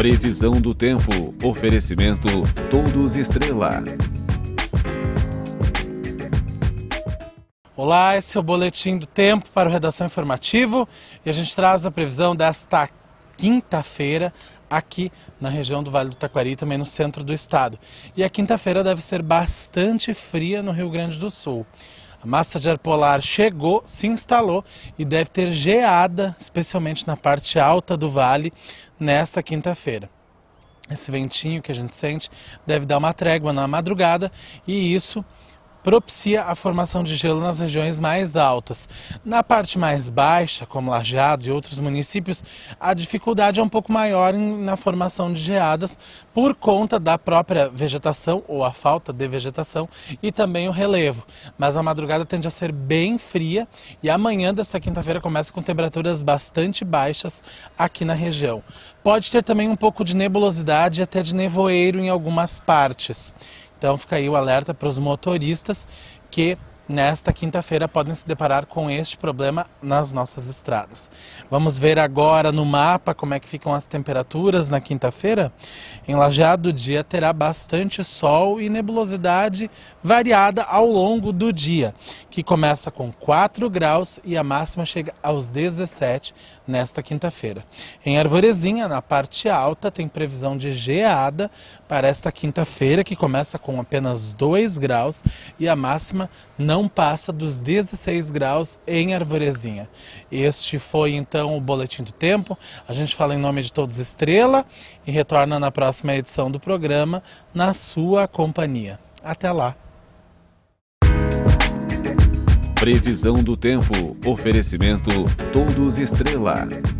Previsão do tempo. Oferecimento Todos Estrela. Olá, esse é o boletim do tempo para o Redação Informativo e a gente traz a previsão desta quinta-feira aqui na região do Vale do Taquari, também no centro do estado. E a quinta-feira deve ser bastante fria no Rio Grande do Sul. A massa de ar polar chegou, se instalou e deve ter geada, especialmente na parte alta do vale, nesta quinta-feira. Esse ventinho que a gente sente deve dar uma trégua na madrugada e isso propicia a formação de gelo nas regiões mais altas. Na parte mais baixa, como Lajeado e outros municípios, a dificuldade é um pouco maior na formação de geadas por conta da própria vegetação ou a falta de vegetação e também o relevo. Mas a madrugada tende a ser bem fria e amanhã desta quinta-feira começa com temperaturas bastante baixas aqui na região. Pode ter também um pouco de nebulosidade e até de nevoeiro em algumas partes. Então fica aí o alerta para os motoristas que nesta quinta-feira podem se deparar com este problema nas nossas estradas. Vamos ver agora no mapa como é que ficam as temperaturas na quinta-feira. Em Lajeado, o dia terá bastante sol e nebulosidade variada ao longo do dia, que começa com 4 graus e a máxima chega aos 17 nesta quinta-feira. Em Arvorezinha, na parte alta, tem previsão de geada para esta quinta-feira, que começa com apenas 2 graus e a máxima não não passa dos 16 graus em Arvorezinha. Este foi então o Boletim do Tempo. A gente fala em nome de todos Estrela e retorna na próxima edição do programa na sua companhia. Até lá! Previsão do tempo. Oferecimento Todos Estrela.